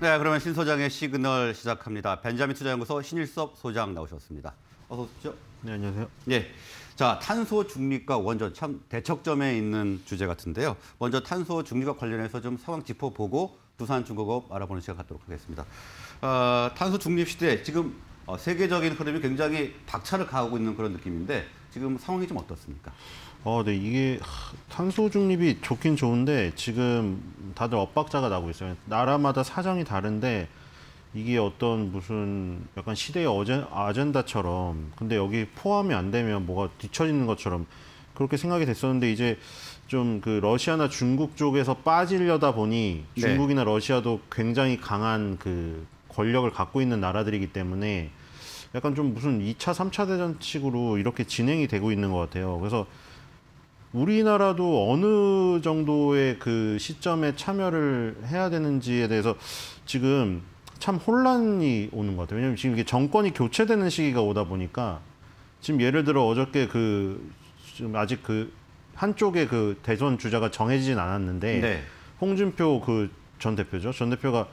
네, 그러면 신 소장의 시그널 시작합니다. 벤자민 투자연구소 신일섭 소장 나오셨습니다. 어서 오십시오. 네, 안녕하세요. 네, 자, 탄소 중립과 원전 참 대척점에 있는 주제 같은데요. 먼저 탄소 중립과 관련해서 좀 상황 짚어보고 두산 중국업 알아보는 시간 갖도록 하겠습니다. 어, 탄소 중립 시대 지금 어, 세계적인 흐름이 굉장히 박차를 가하고 있는 그런 느낌인데 지금 상황이 좀 어떻습니까? 어, 네, 이게 탄소 중립이 좋긴 좋은데 지금 다들 엇박자가 나고 있어요. 나라마다 사정이 다른데 이게 어떤 무슨 약간 시대의 어젠, 아젠다처럼 근데 여기 포함이 안 되면 뭐가 뒤처지는 것처럼 그렇게 생각이 됐었는데 이제 좀 그 러시아나 중국 쪽에서 빠지려다 보니 네. 중국이나 러시아도 굉장히 강한 그 권력을 갖고 있는 나라들이기 때문에 약간 좀 무슨 2차, 3차 대전 식으로 이렇게 진행이 되고 있는 것 같아요. 그래서 우리나라도 어느 정도의 그 시점에 참여를 해야 되는지에 대해서 지금 참 혼란이 오는 것 같아요. 왜냐하면 지금 이게 정권이 교체되는 시기가 오다 보니까 지금 예를 들어 어저께 그 지금 아직 그 한쪽의 그 대선 주자가 정해지진 않았는데 네. 홍준표 그 전 대표죠. 전 대표가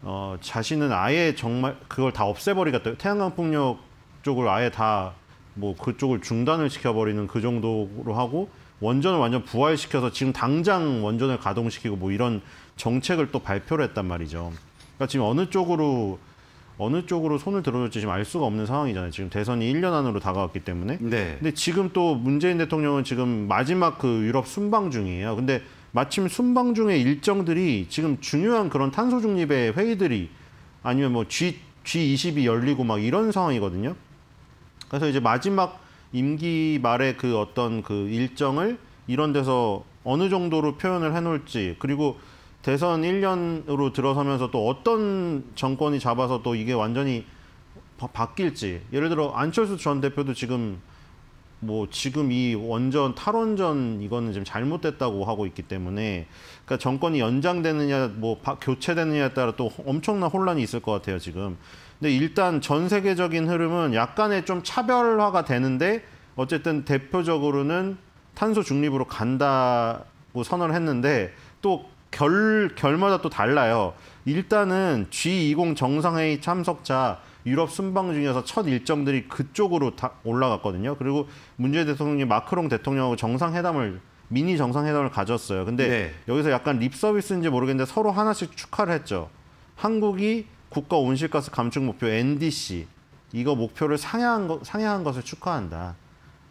어 자신은 아예 정말 그걸 다 없애버리겠다. 태양광 폭력 쪽을 아예 다 뭐 그쪽을 중단을 시켜버리는 그 정도로 하고 원전을 완전 부활시켜서 지금 당장 원전을 가동시키고 뭐 이런 정책을 또 발표를 했단 말이죠. 그러니까 지금 어느 쪽으로 어느 쪽으로 손을 들어줄지 지금 알 수가 없는 상황이잖아요. 지금 대선이 1년 안으로 다가왔기 때문에. 네. 근데 지금 또 문재인 대통령은 지금 마지막 그 유럽 순방 중이에요. 근데 마침 순방 중에 일정들이 지금 중요한 그런 탄소 중립의 회의들이 아니면 뭐 G G20이 열리고 막 이런 상황이거든요. 그래서 이제 마지막 임기 말에 그 어떤 그 일정을 이런 데서 어느 정도로 표현을 해놓을지 그리고 대선 1년으로 들어서면서 또 어떤 정권이 잡아서 또 이게 완전히 바, 바뀔지 예를 들어 안철수 전 대표도 지금 뭐 지금 이 원전 탈원전 이거는 지금 잘못됐다고 하고 있기 때문에 그러니까 정권이 연장되느냐 뭐 바, 교체되느냐에 따라 또 엄청난 혼란이 있을 것 같아요 지금 근데 일단 전 세계적인 흐름은 약간의 좀 차별화가 되는데 어쨌든 대표적으로는 탄소 중립으로 간다고 선언을 했는데 또 결, 결마다 또 달라요. 일단은 G20 정상회의 참석자 유럽 순방 중에서 첫 일정들이 그쪽으로 다 올라갔거든요. 그리고 문재인 대통령이 마크롱 대통령하고 정상회담을 미니 정상회담을 가졌어요. 근데 네. 여기서 약간 립서비스인지 모르겠는데 서로 하나씩 축하를 했죠. 한국이 국가 온실가스 감축 목표 NDC 이거 목표를 상향한, 거, 상향한 것을 축하한다.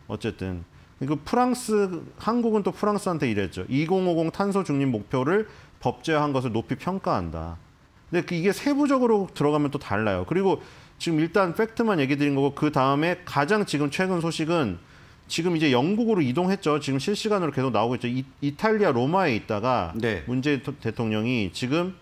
어쨌든 그 프랑스 한국은 또 프랑스한테 이랬죠. 2050 탄소 중립 목표를 법제화한 것을 높이 평가한다. 근데 그 이게 세부적으로 들어가면 또 달라요. 그리고 지금 일단 팩트만 얘기 드린 거고 그 다음에 가장 지금 최근 소식은 지금 이제 영국으로 이동했죠. 지금 실시간으로 계속 나오고 있죠. 이, 이탈리아 로마에 있다가 네. 문재인 대통령이 지금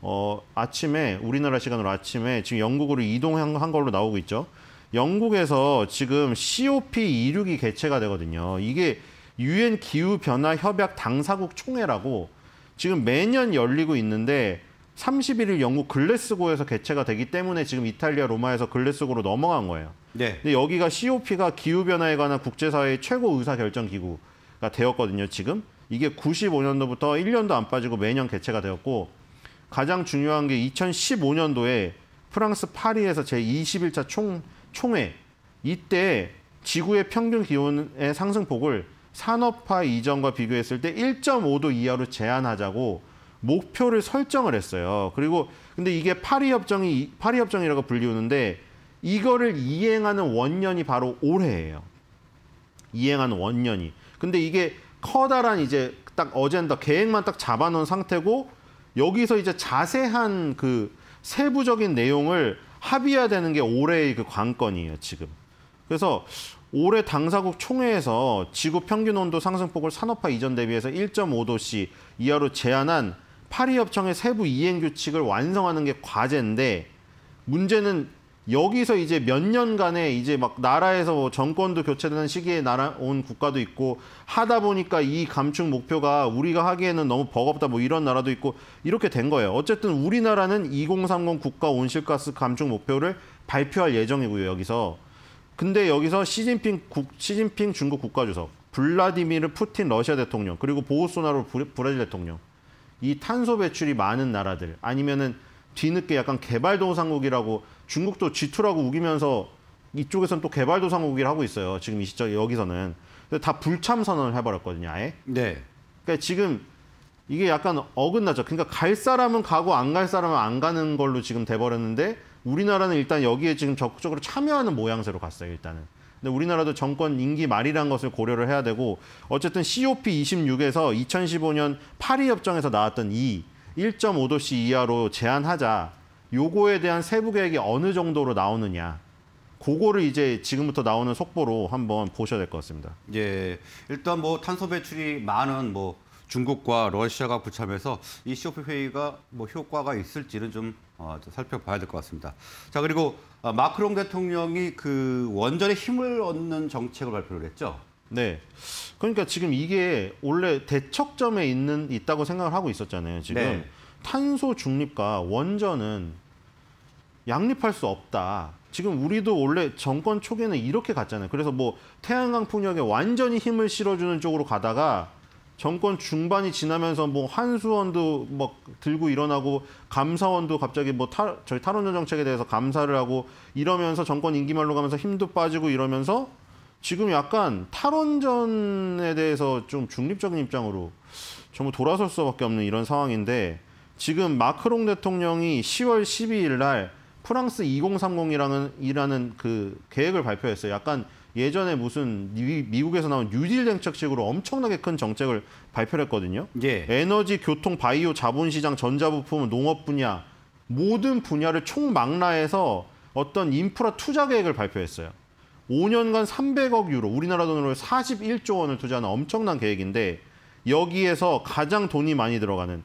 어, 아침에 우리나라 시간으로 아침에 지금 영국으로 이동한 걸로 나오고 있죠. 영국에서 지금 COP26이 개최가 되거든요. 이게 유엔 기후 변화 협약 당사국 총회라고 지금 매년 열리고 있는데 31일 영국 글래스고에서 개최가 되기 때문에 지금 이탈리아 로마에서 글래스고로 넘어간 거예요. 네. 근데 여기가 COP가 기후 변화에 관한 국제사회의 최고 의사 결정 기구가 되었거든요. 지금 이게 95년도부터 1년도 안 빠지고 매년 개최가 되었고 가장 중요한 게 2015년도에 프랑스 파리에서 제21차 총, 총회 이때 지구의 평균 기온의 상승폭을 산업화 이전과 비교했을 때 1.5도 이하로 제한하자고 목표를 설정을 했어요. 그리고 근데 이게 파리 협정이 파리 협정이라고 불리우는데 이거를 이행하는 원년이 바로 올해예요. 이행하는 원년이. 근데 이게 커다란 이제 딱 어젠다 계획만 딱 잡아놓은 상태고 여기서 이제 자세한 그 세부적인 내용을 합의해야 되는 게 올해의 그 관건이에요, 지금. 그래서 올해 당사국 총회에서 지구 평균 온도 상승폭을 산업화 이전 대비해서 1.5도씨 이하로 제한한 파리 협정의 세부 이행 규칙을 완성하는 게 과제인데 문제는 여기서 이제 몇 년간에 이제 막 나라에서 뭐 정권도 교체되는 시기에 나라 온 국가도 있고 하다 보니까 이 감축 목표가 우리가 하기에는 너무 버겁다 뭐 이런 나라도 있고 이렇게 된 거예요. 어쨌든 우리나라는 2030 국가 온실가스 감축 목표를 발표할 예정이고요. 여기서 근데 여기서 시진핑 국, 시진핑 중국 국가주석, 블라디미르 푸틴 러시아 대통령, 그리고 보우소나로 브라질 대통령 이 탄소 배출이 많은 나라들 아니면은 뒤늦게 약간 개발도상국이라고 중국도 G2라고 우기면서 이쪽에서는 또 개발도상 우기를 하고 있어요. 지금 이 시점 여기서는 근데 다 불참 선언을 해버렸거든요. 아예. 네. 그러니까 지금 이게 약간 어긋나죠. 그러니까 갈 사람은 가고 안 갈 사람은 안 가는 걸로 지금 돼버렸는데 우리나라는 일단 여기에 지금 적극적으로 참여하는 모양새로 갔어요. 일단은. 근데 우리나라도 정권 임기 말이라는 것을 고려를 해야 되고 어쨌든 COP26에서 2015년 파리 협정에서 나왔던 이 1.5도씨 이하로 e 제한하자 요거에 대한 세부 계획이 어느 정도로 나오느냐 그거를 이제 지금부터 나오는 속보로 한번 보셔야 될 것 같습니다. 예, 일단 뭐 탄소 배출이 많은 뭐 중국과 러시아가 부참해서이 COP 회의가 뭐 효과가 있을지는 좀 어, 살펴봐야 될 것 같습니다. 자 그리고 어, 마크롱 대통령이 그 원전에 힘을 얻는 정책을 발표를 했죠. 네. 그러니까 지금 이게 원래 대척점에 있는 있다고 생각을 하고 있었잖아요. 지금. 네. 탄소 중립과 원전은 양립할 수 없다. 지금 우리도 원래 정권 초기에는 이렇게 갔잖아요. 그래서 뭐 태양광 풍력에 완전히 힘을 실어주는 쪽으로 가다가 정권 중반이 지나면서 뭐 환수원도 막 들고 일어나고 감사원도 갑자기 뭐 탈, 저희 탈원전 정책에 대해서 감사를 하고 이러면서 정권 임기말로 가면서 힘도 빠지고 이러면서 지금 약간 탈원전에 대해서 좀 중립적인 입장으로 정말 돌아설 수밖에 없는 이런 상황인데 지금 마크롱 대통령이 10월 12일 날 프랑스 2030이라는 이라는 그 계획을 발표했어요. 약간 예전에 무슨 미, 국에서 나온 뉴딜 정책식으로 엄청나게 큰 정책을 발표했거든요. 예. 에너지, 교통, 바이오, 자본시장, 전자부품, 농업 분야 모든 분야를 총망라해서 어떤 인프라 투자 계획을 발표했어요. 5년간 300억 유로, 우리나라 돈으로 41조 원을 투자하는 엄청난 계획인데 여기에서 가장 돈이 많이 들어가는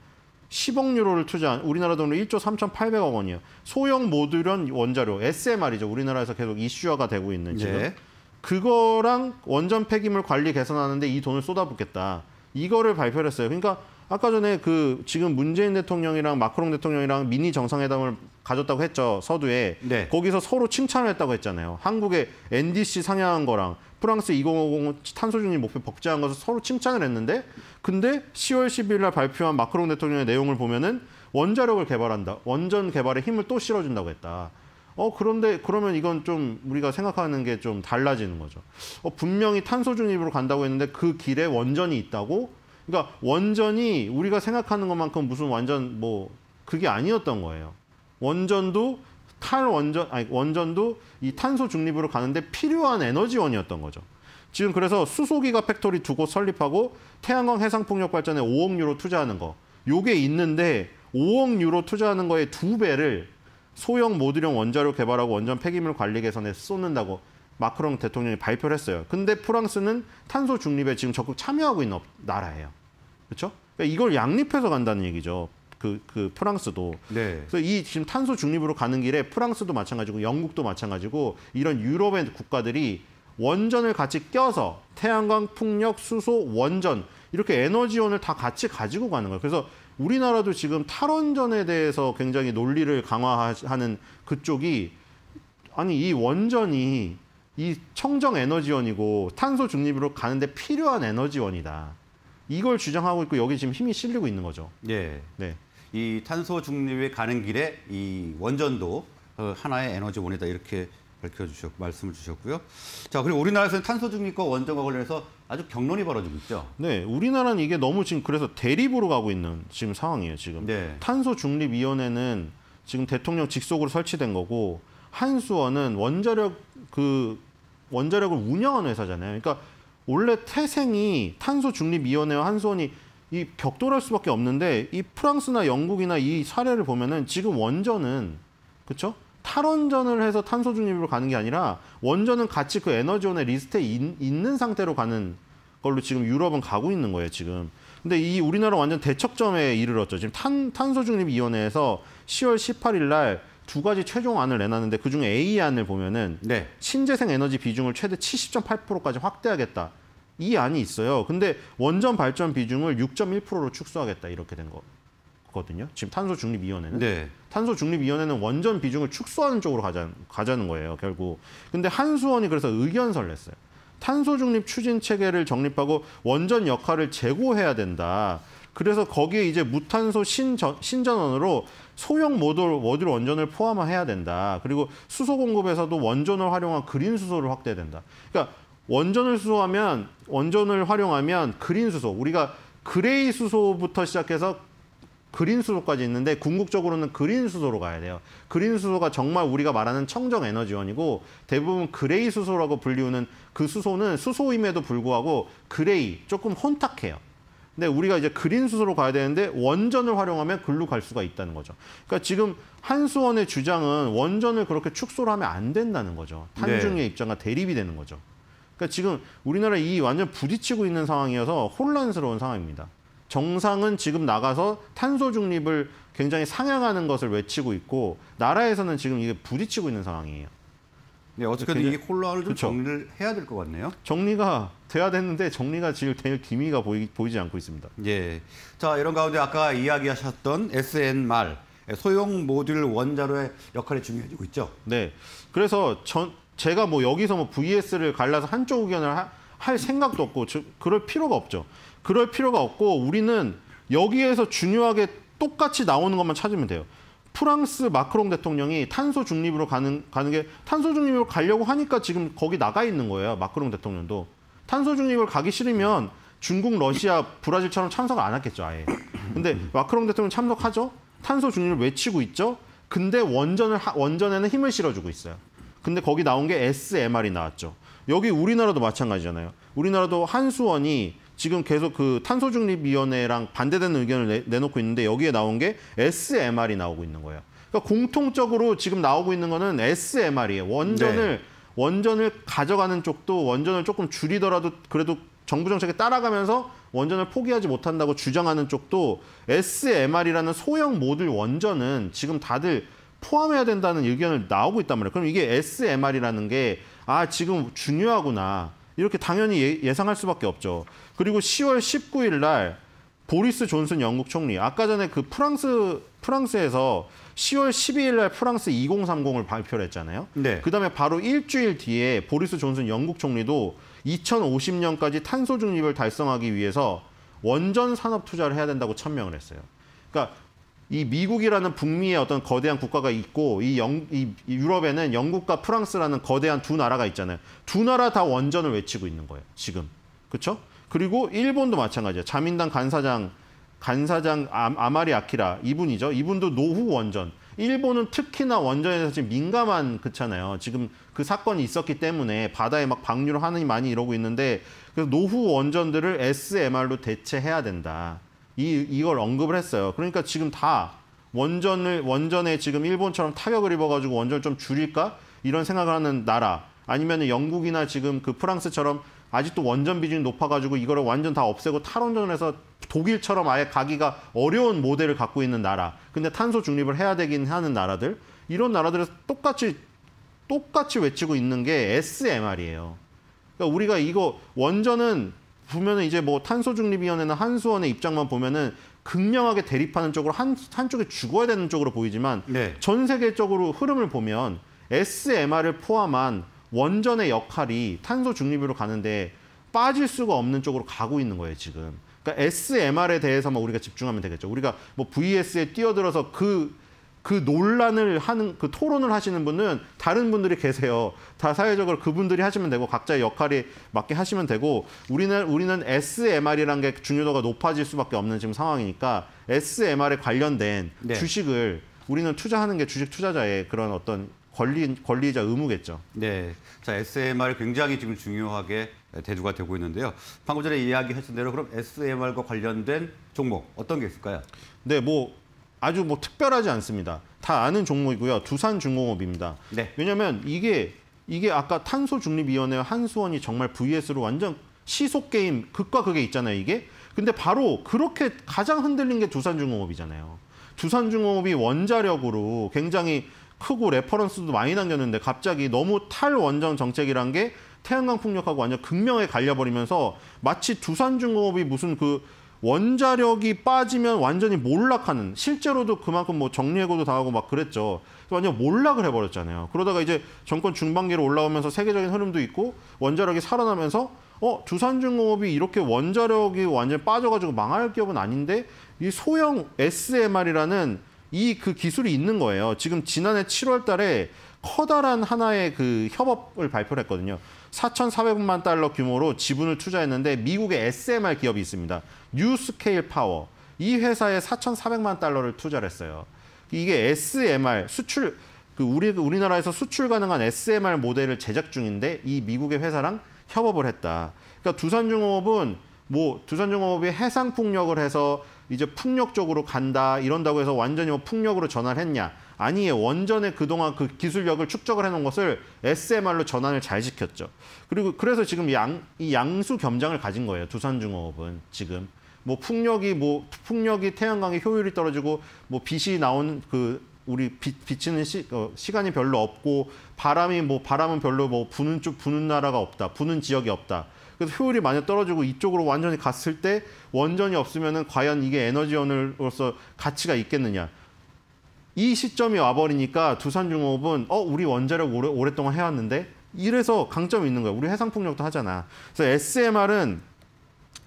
10억 유로를 투자한 우리나라 돈으로 1조 3,800억 원이요 소형 모듈형 원자료 SMR이죠. 우리나라에서 계속 이슈화가 되고 있는 지금. 네. 그거랑 원전 폐기물 관리 개선하는데 이 돈을 쏟아붓겠다. 이거를 발표를 했어요. 그러니까 아까 전에 그 지금 문재인 대통령이랑 마크롱 대통령이랑 미니 정상회담을 가졌다고 했죠. 서두에. 네. 거기서 서로 칭찬을 했다고 했잖아요. 한국의 NDC 상향한 거랑 프랑스 2050 탄소 중립 목표 복제한 것을 서로 칭찬을 했는데 근데 10월 12일 날 발표한 마크롱 대통령의 내용을 보면은 원자력을 개발한다. 원전 개발에 힘을 또 실어준다고 했다. 어 그런데 그러면 이건 좀 우리가 생각하는 게 좀 달라지는 거죠. 어, 분명히 탄소 중립으로 간다고 했는데 그 길에 원전이 있다고 그러니까 원전이 우리가 생각하는 것만큼 무슨 완전 뭐 그게 아니었던 거예요. 원전도 탈원전 아니 원전도 이 탄소 중립으로 가는데 필요한 에너지원이었던 거죠. 지금 그래서 수소 기가 팩토리 두 곳 설립하고 태양광 해상 풍력 발전에 5억 유로 투자하는 거. 요게 있는데 5억 유로 투자하는 거에두 배를 소형 모듈형 원자로 개발하고 원전 폐기물 관리 개선에 쏟는다고 마크롱 대통령이 발표를 했어요. 근데 프랑스는 탄소 중립에 지금 적극 참여하고 있는 나라예요. 그렇죠? 그러니까 이걸 양립해서 간다는 얘기죠. 그, 그 프랑스도. 네. 그래서 이 지금 탄소 중립으로 가는 길에 프랑스도 마찬가지고 영국도 마찬가지고 이런 유럽의 국가들이 원전을 같이 껴서 태양광, 풍력, 수소, 원전 이렇게 에너지원을 다 같이 가지고 가는 거예요. 그래서 우리나라도 지금 탈원전에 대해서 굉장히 논리를 강화하는 그쪽이 아니 이 원전이 이 청정 에너지원이고 탄소 중립으로 가는데 필요한 에너지원이다. 이걸 주장하고 있고 여기 지금 힘이 실리고 있는 거죠. 예. 네. 이 탄소 중립에 가는 길에 이 원전도 어, 하나의 에너지원이다 이렇게 밝혀주셨 고 말씀을 주셨고요. 자 그리고 우리나라에서는 탄소 중립과 원전과 관련해서 아주 격론이 벌어지고 있죠. 네, 우리나라는 이게 너무 지금 그래서 대립으로 가고 있는 지금 상황이에요. 지금 네. 탄소 중립 위원회는 지금 대통령 직속으로 설치된 거고 한수원은 원자력 그 원자력을 운영하는 회사잖아요. 그러니까 원래 태생이 탄소 중립 위원회와 한수원이 이 격돌할 수밖에 없는데 이 프랑스나 영국이나 이 사례를 보면은 지금 원전은 그렇죠? 탈원전을 해서 탄소 중립으로 가는 게 아니라 원전은 같이 그 에너지원의 리스트에 있, 있는 상태로 가는 걸로 지금 유럽은 가고 있는 거예요, 지금. 근데 이 우리나라 완전 대척점에 이르렀죠. 지금 탄, 탄소중립위원회에서 10월 18일 날두 가지 최종안을 내놨는데 그중 에 A안을 보면은 네. 신재생 에너지 비중을 최대 70.8%까지 확대하겠다. 이 안이 있어요. 근데 원전 발전 비중을 6.1%로 축소하겠다. 이렇게 된 거거든요. 지금 탄소 중립 위원회는 네. 탄소 중립 위원회는 원전 비중을 축소하는 쪽으로 가자는, 가자는 거예요, 결국. 근데 한수원이 그래서 의견서를 냈어요. 탄소 중립 추진 체계를 정립하고 원전 역할을 제고해야 된다. 그래서 거기에 이제 무탄소 신전, 신전원으로 소형 모듈 워드 원전을 포함해야 된다. 그리고 수소 공급에서도 원전을 활용한 그린 수소를 확대해야 된다. 그러니까 원전을 수소하면 원전을 활용하면 그린 수소 우리가 그레이 수소부터 시작해서 그린 수소까지 있는데 궁극적으로는 그린 수소로 가야 돼요. 그린 수소가 정말 우리가 말하는 청정 에너지원이고 대부분 그레이 수소라고 불리우는 그 수소는 수소임에도 불구하고 그레이 조금 혼탁해요. 근데 우리가 이제 그린 수소로 가야 되는데 원전을 활용하면 글로 갈 수가 있다는 거죠. 그러니까 지금 한수원의 주장은 원전을 그렇게 축소를 하면 안 된다는 거죠. 탄중의 네. 입장과 대립이 되는 거죠. 그러니까 지금 우리나라 이 완전 부딪히고 있는 상황이어서 혼란스러운 상황입니다. 정상은 지금 나가서 탄소 중립을 굉장히 상향하는 것을 외치고 있고 나라에서는 지금 이게 부딪히고 있는 상황이에요. 네, 어쨌든이 콜라를 좀 그렇죠. 정리를 해야 될 것 같네요. 정리가 돼야 되는데 정리가 지금 될 기미가 보이, 보이지 않고 있습니다. 예. 자, 이런 가운데 아까 이야기하셨던 SN 말 예, 소형 모듈 원자로의 역할이 중요해지고 있죠. 네. 그래서 전 제가 뭐 여기서 뭐 VS를 갈라서 한쪽 의견을 하, 할 생각도 없고 저, 그럴 필요가 없죠. 그럴 필요가 없고 우리는 여기에서 중요하게 똑같이 나오는 것만 찾으면 돼요. 프랑스 마크롱 대통령이 탄소 중립으로 가는 가는 게 탄소 중립으로 가려고 하니까 지금 거기 나가 있는 거예요. 마크롱 대통령도 탄소 중립을 가기 싫으면 중국, 러시아, 브라질처럼 참석을 안하겠죠 아예. 근데 마크롱 대통령 참석하죠. 탄소 중립을 외치고 있죠. 근데 원전을 원전에는 힘을 실어주고 있어요. 근데 거기 나온 게 SMR이 나왔죠. 여기 우리나라도 마찬가지잖아요. 우리나라도 한수원이 지금 계속 그 탄소중립위원회랑 반대되는 의견을 내, 내놓고 있는데 여기에 나온 게 SMR이 나오고 있는 거예요. 그러니까 공통적으로 지금 나오고 있는 거는 SMR이에요. 원전을 네. 원전을 가져가는 쪽도 원전을 조금 줄이더라도 그래도 정부 정책에 따라가면서 원전을 포기하지 못한다고 주장하는 쪽도 SMR이라는 소형 모듈 원전은 지금 다들 포함해야 된다는 의견을 나오고 있단 말이에요. 그럼 이게 SMR이라는 게 아 지금 중요하구나 이렇게 당연히 예, 예상할 수밖에 없죠. 그리고 10월 19일 날 보리스 존슨 영국 총리 아까 전에 그 프랑스 프랑스에서 10월 12일 날 프랑스 2030을 발표를 했잖아요. 네. 그다음에 바로 일주일 뒤에 보리스 존슨 영국 총리도 2050년까지 탄소 중립을 달성하기 위해서 원전 산업 투자를 해야 된다고 천명을 했어요. 그러니까 이 미국이라는 북미의 어떤 거대한 국가가 있고 이, 영, 이 유럽에는 영국과 프랑스라는 거대한 두 나라가 있잖아요. 두 나라 다 원전을 외치고 있는 거예요. 지금. 그렇죠? 그리고 일본도 마찬가지예요. 자민당 간사장 간사장 아마리 아키라 이분이죠. 이분도 노후 원전. 일본은 특히나 원전에서 지금 민감한 그잖아요. 지금 그 사건이 있었기 때문에 바다에 막 방류를 하느니 많이 이러고 있는데 그래서 노후 원전들을 SMR로 대체해야 된다. 이 이걸 언급을 했어요. 그러니까 지금 다 원전을 원전에 지금 일본처럼 타격을 입어가지고 원전을 좀 줄일까 이런 생각을 하는 나라. 아니면 영국이나 지금 그 프랑스처럼 아직도 원전 비중이 높아가지고 이거를 완전 다 없애고 탈원전을 해서 독일처럼 아예 가기가 어려운 모델을 갖고 있는 나라. 근데 탄소 중립을 해야 되긴 하는 나라들. 이런 나라들에서 똑같이 똑같이 외치고 있는 게 SMR이에요. 그러니까 우리가 이거 원전은 보면은 이제 뭐 탄소 중립위원회나 한수원의 입장만 보면은 극명하게 대립하는 쪽으로 한 한쪽에 죽어야 되는 쪽으로 보이지만 네. 전 세계적으로 흐름을 보면 SMR을 포함한 원전의 역할이 탄소 중립으로 가는데 빠질 수가 없는 쪽으로 가고 있는 거예요, 지금. 그러니까 SMR에 대해서만 우리가 집중하면 되겠죠. 우리가 뭐 VS에 뛰어들어서 그, 그 논란을 하는, 그 토론을 하시는 분은 다른 분들이 계세요. 다 사회적으로 그분들이 하시면 되고, 각자의 역할이 맞게 하시면 되고, 우리는, 우리는 SMR이란 게 중요도가 높아질 수밖에 없는 지금 상황이니까, SMR에 관련된 네. 주식을 우리는 투자하는 게 주식 투자자의 그런 어떤 권리, 권리자 의무겠죠. 네. 자, SMR 굉장히 지금 중요하게 대두가 되고 있는데요. 방금 전에 이야기하신 대로 그럼 SMR과 관련된 종목 어떤 게 있을까요? 네, 뭐 아주 뭐 특별하지 않습니다. 다 아는 종목이고요. 두산중공업입니다. 네. 왜냐하면 이게 이게 아까 탄소중립위원회 한수원이 정말 VS로 완전 시속 게임 극과 극에 있잖아요. 이게 근데 바로 그렇게 가장 흔들린 게 두산중공업이잖아요. 두산중공업이 원자력으로 굉장히 크고 레퍼런스도 많이 남겼는데 갑자기 너무 탈원전 정책이란 게 태양광 풍력하고 완전 극명에 갈려버리면서 마치 두산중공업이 무슨 그 원자력이 빠지면 완전히 몰락하는 실제로도 그만큼 뭐 정리해고도 당하고 막 그랬죠. 완전 몰락을 해버렸잖아요. 그러다가 이제 정권 중반기로 올라오면서 세계적인 흐름도 있고 원자력이 살아나면서 어 두산중공업이 이렇게 원자력이 완전 빠져가지고 망할 기업은 아닌데 이 소형 SMR이라는 이그 기술이 있는 거예요. 지금 지난해 7월 달에 커다란 하나의 그 협업을 발표를 했거든요. 4,400만 달러 규모로 지분을 투자했는데 미국의 SMR 기업이 있습니다. 뉴스케일 파워. 이 회사에 4,400만 달러를 투자를 했어요. 이게 SMR 수출 그 우리 우리나라에서 수출 가능한 SMR 모델을 제작 중인데 이 미국의 회사랑 협업을 했다. 그러니까 두산중공업은 뭐 두산중공업이 해상 폭력을 해서 이제 풍력 적으로 간다 이런다고 해서 완전히 뭐 풍력으로 전환 했냐 아니에요. 원전에 그동안 그 기술력을 축적을 해놓은 것을 SMR로 전환을 잘 시켰죠. 그리고 그래서 지금 양, 이 양수 겸장을 가진 거예요. 두산중공업은 지금. 뭐 풍력이 뭐 풍력이 태양광의 효율이 떨어지고 뭐 빛이 나온 그 우리 빛, 비치는 시, 어, 시간이 별로 없고 바람이 뭐 바람은 별로 뭐 부는 쪽 부는 나라가 없다. 부는 지역이 없다. 그래서 효율이 많이 떨어지고 이쪽으로 완전히 갔을 때 원전이 없으면은 과연 이게 에너지원으로서 가치가 있겠느냐. 이 시점이 와버리니까 두산중공업은 어 우리 원자력 오래, 오랫동안 해왔는데 이래서 강점이 있는 거야. 우리 해상풍력도 하잖아. 그래서 SMR은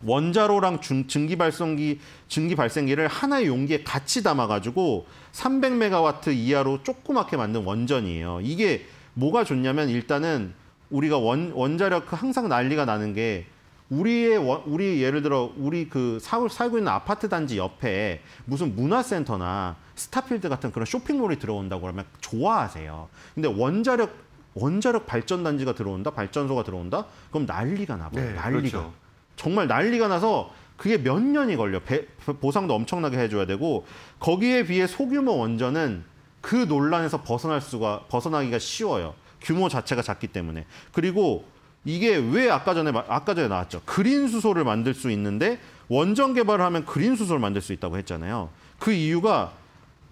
원자로랑 중, 증기 발성기 증기 발생기를 하나의 용기에 같이 담아가지고 300메가와트 이하로 조그맣게 만든 원전이에요. 이게 뭐가 좋냐면 일단은 우리가 원, 원자력 그 항상 난리가 나는 게 우리의 원, 우리 예를 들어 우리 그 사, 살고 있는 아파트 단지 옆에 무슨 문화센터나 스타필드 같은 그런 쇼핑몰이 들어온다고 하면 좋아하세요. 근데 원자력 원자력 발전 단지가 들어온다, 발전소가 들어온다, 그럼 난리가 나버요 네, 난리가 그렇죠. 정말 난리가 나서 그게 몇 년이 걸려 배, 보상도 엄청나게 해줘야 되고 거기에 비해 소규모 원전은 그 논란에서 벗어날 수가 벗어나기가 쉬워요. 규모 자체가 작기 때문에. 그리고 이게 왜 아까 전에 아까 전에 나왔죠. 그린 수소를 만들 수 있는데 원전 개발을 하면 그린 수소를 만들 수 있다고 했잖아요. 그 이유가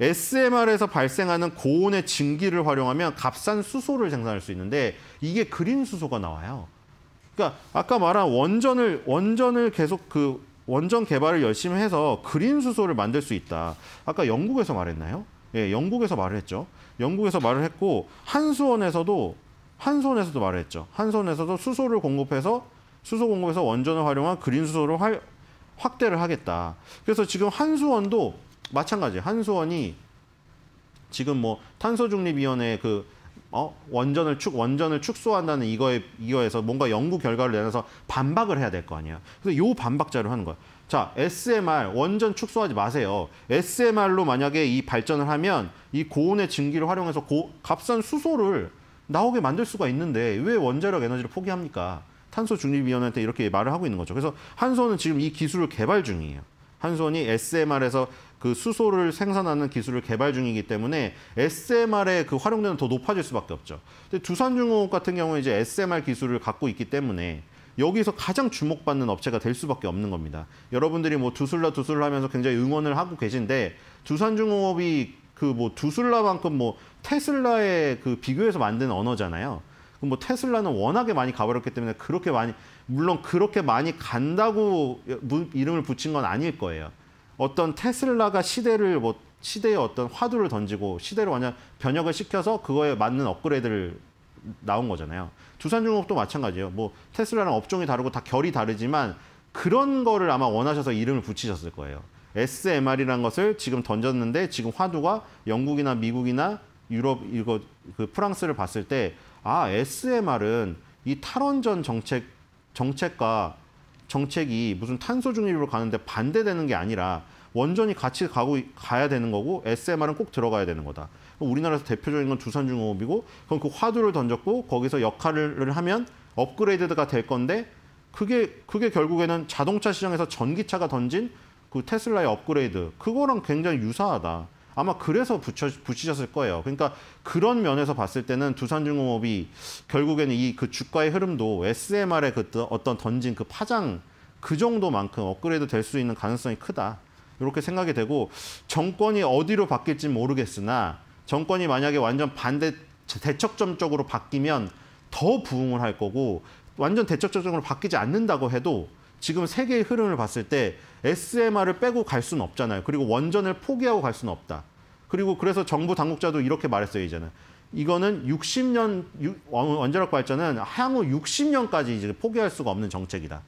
SMR에서 발생하는 고온의 증기를 활용하면 값싼 수소를 생산할 수 있는데 이게 그린 수소가 나와요. 그러니까 아까 말한 원전을 원전을 계속 그 원전 개발을 열심히 해서 그린 수소를 만들 수 있다. 아까 영국에서 말했나요? 예, 영국에서 말을 했죠. 영국에서 말을 했고 한수원에서도 한수원에서도 말을 했죠. 한수원에서도 수소를 공급해서 수소 공급에서 원전을 활용한 그린 수소를 활, 확대를 하겠다. 그래서 지금 한수원도 마찬가지예요. 한수원이 지금 뭐 탄소 중립 위원회 그 어? 원전을 축 원전을 축소한다는 이거에 이어서 뭔가 연구 결과를 내놔서 반박을 해야 될 거 아니에요. 그래서 요 반박자를 하는 거예요. 자, SMR 원전 축소하지 마세요. SMR로 만약에 이 발전을 하면 이 고온의 증기를 활용해서 고, 값싼 수소를 나오게 만들 수가 있는데 왜 원자력 에너지를 포기합니까? 탄소 중립위원회한테 이렇게 말을 하고 있는 거죠. 그래서 한손은 지금 이 기술을 개발 중이에요. 한손이 SMR에서 그 수소를 생산하는 기술을 개발 중이기 때문에 SMR의 그 활용도는 더 높아질 수밖에 없죠. 근데 두산중공업 같은 경우는 이제 SMR 기술을 갖고 있기 때문에 여기서 가장 주목받는 업체가 될 수밖에 없는 겁니다. 여러분들이 뭐 두술라 두술라 하면서 굉장히 응원을 하고 계신데 두산중공업이 그 뭐 두술라만큼 뭐, 뭐 테슬라에 그 비교해서 만든 언어잖아요. 뭐 테슬라는 워낙에 많이 가버렸기 때문에 그렇게 많이 물론 그렇게 많이 간다고 이름을 붙인 건 아닐 거예요. 어떤 테슬라가 시대를 뭐 시대의 어떤 화두를 던지고 시대를 완전 변혁을 시켜서 그거에 맞는 업그레이드를 나온 거잖아요. 두산중공업도 마찬가지예요. 뭐 테슬라랑 업종이 다르고 다 결이 다르지만 그런 거를 아마 원하셔서 이름을 붙이셨을 거예요. SMR이라는 것을 지금 던졌는데 지금 화두가 영국이나 미국이나 유럽 이거 그 프랑스를 봤을 때 아, SMR은 이 탈원전 정책 정책과 정책이 무슨 탄소 중립으로 가는데 반대되는 게 아니라 원전이 같이 가고 가야 되는 거고 SMR은 꼭 들어가야 되는 거다. 우리나라에서 대표적인 건 두산중공업이고 그럼 그 화두를 던졌고 거기서 역할을 하면 업그레이드가 될 건데 그게 그게 결국에는 자동차 시장에서 전기차가 던진 그 테슬라의 업그레이드 그거랑 굉장히 유사하다. 아마 그래서 붙여, 붙이셨을 거예요. 그러니까 그런 면에서 봤을 때는 두산중공업이 결국에는 이 그 주가의 흐름도 SMR의 그 어떤 던진 그 파장 그 정도만큼 업그레이드 될 수 있는 가능성이 크다. 이렇게 생각이 되고 정권이 어디로 바뀔지 모르겠으나 정권이 만약에 완전 반대 대척점 적으로 바뀌면 더 부흥을 할 거고 완전 대척적으로 점 바뀌지 않는다고 해도 지금 세계의 흐름을 봤을 때 SMR을 빼고 갈 수는 없잖아요. 그리고 원전을 포기하고 갈 수는 없다. 그리고 그래서 정부 당국자도 이렇게 말했어요, 이제는. 이거는 60년 원자력 발전은 향후 60년까지 이제 포기할 수가 없는 정책이다.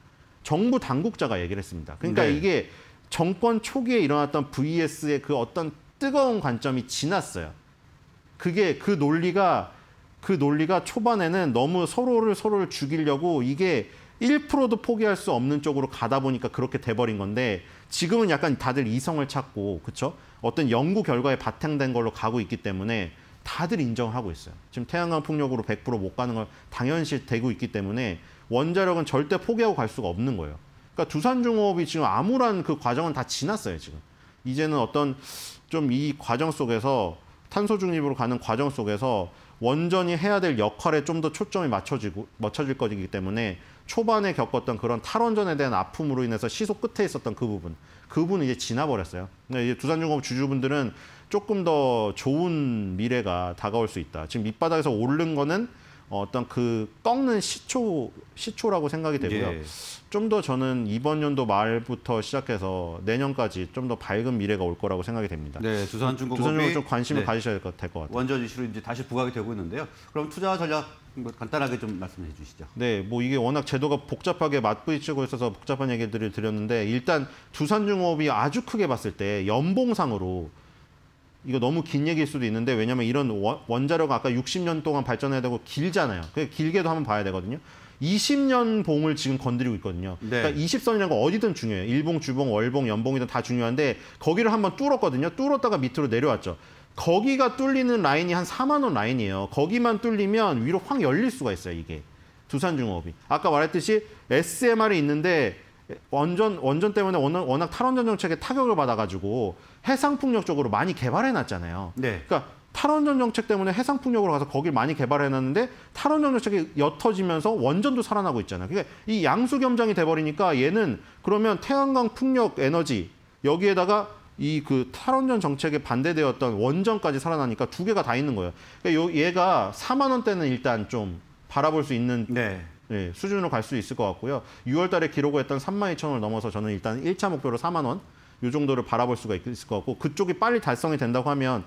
정부 당국자가 얘기를 했습니다. 그러니까 네. 이게 정권 초기에 일어났던 VS의 그 어떤 뜨거운 관점이 지났어요. 그게 그 논리가 그 논리가 초반에는 너무 서로를 서로를 죽이려고 이게 1%도 포기할 수 없는 쪽으로 가다 보니까 그렇게 돼버린 건데 지금은 약간 다들 이성을 찾고 그쵸 어떤 연구 결과에 바탕된 걸로 가고 있기 때문에 다들 인정하고 있어요. 지금 태양광 풍력으로 100%못 가는 걸 당연시 되고 있기 때문에 원자력은 절대 포기하고 갈 수가 없는 거예요. 그러니까 두산중공업이 지금 암울한 그 과정은 다 지났어요, 지금. 이제는 어떤 좀 이 과정 속에서 탄소 중립으로 가는 과정 속에서 원전이 해야 될 역할에 좀 더 초점이 맞춰지고 맞춰질 것이기 때문에 초반에 겪었던 그런 탈원전에 대한 아픔으로 인해서 시속 끝에 있었던 그 부분, 그 부분은 이제 지나버렸어요. 근데 이제 두산중공업 주주분들은 조금 더 좋은 미래가 다가올 수 있다. 지금 밑바닥에서 오른 거는 어, 어떤 그 꺾는 시초 시초라고 생각이 되고요. 예. 좀더 저는 이번 연도 말부터 시작해서 내년까지 좀 더 밝은 미래가 올 거라고 생각이 됩니다. 네, 두산중공업이 좀 관심을 네. 가지셔야 될 것 같아요. 원전 이슈로 이제 다시 부각이 되고 있는데요. 그럼 투자 전략 뭐 간단하게 좀 말씀해 주시죠. 네, 뭐 이게 워낙 제도가 복잡하게 맞부딪고 있어서 복잡한 얘기들을 드렸는데 일단 두산중공업이 아주 크게 봤을 때 연봉상으로 이거 너무 긴 얘기일 수도 있는데 왜냐면 하 이런 원자력 아까 60년 동안 발전해야 되고 길잖아요. 길게도 한번 봐야 되거든요. 20년 봉을 지금 건드리고 있거든요. 네. 그러니까 20선이라는 건 어디든 중요해요. 일봉, 주봉, 월봉, 연봉이든 다 중요한데 거기를 한번 뚫었거든요. 뚫었다가 밑으로 내려왔죠. 거기가 뚫리는 라인이 한 4만 원 라인이에요. 거기만 뚫리면 위로 확 열릴 수가 있어요, 이게. 두산중업이. 아까 말했듯이 SMR이 있는데 원전 원전 때문에 워낙, 워낙 탈원전 정책에 타격을 받아가지고 해상풍력 쪽으로 많이 개발해놨잖아요. 네. 그러니까 탈원전 정책 때문에 해상풍력으로 가서 거길 많이 개발해놨는데 탈원전 정책이 옅어지면서 원전도 살아나고 있잖아요. 그러니까 이 양수겸장이 돼버리니까 얘는 그러면 태양광 풍력 에너지 여기에다가 이 그 탈원전 정책에 반대되었던 원전까지 살아나니까 두 개가 다 있는 거예요. 그러니까 요 얘가 4만 원대는 일단 좀 바라볼 수 있는 네. 예, 수준으로 갈 수 있을 것 같고요. 6월 달에 기록을 했던 3만 2천 원을 넘어서 저는 일단 1차 목표로 4만 원, 요 정도를 바라볼 수가 있을 것 같고 그쪽이 빨리 달성이 된다고 하면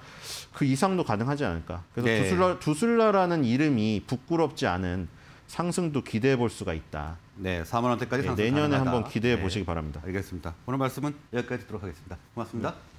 그 이상도 가능하지 않을까. 그래서 네. 두슬라, 두슬라라는 이름이 부끄럽지 않은 상승도 기대해 볼 수가 있다. 네, 4만 원대까지 네, 내년에 가능하다. 한번 기대해 네. 보시기 네. 바랍니다. 알겠습니다. 오늘 말씀은 여기까지 듣도록 하겠습니다. 고맙습니다.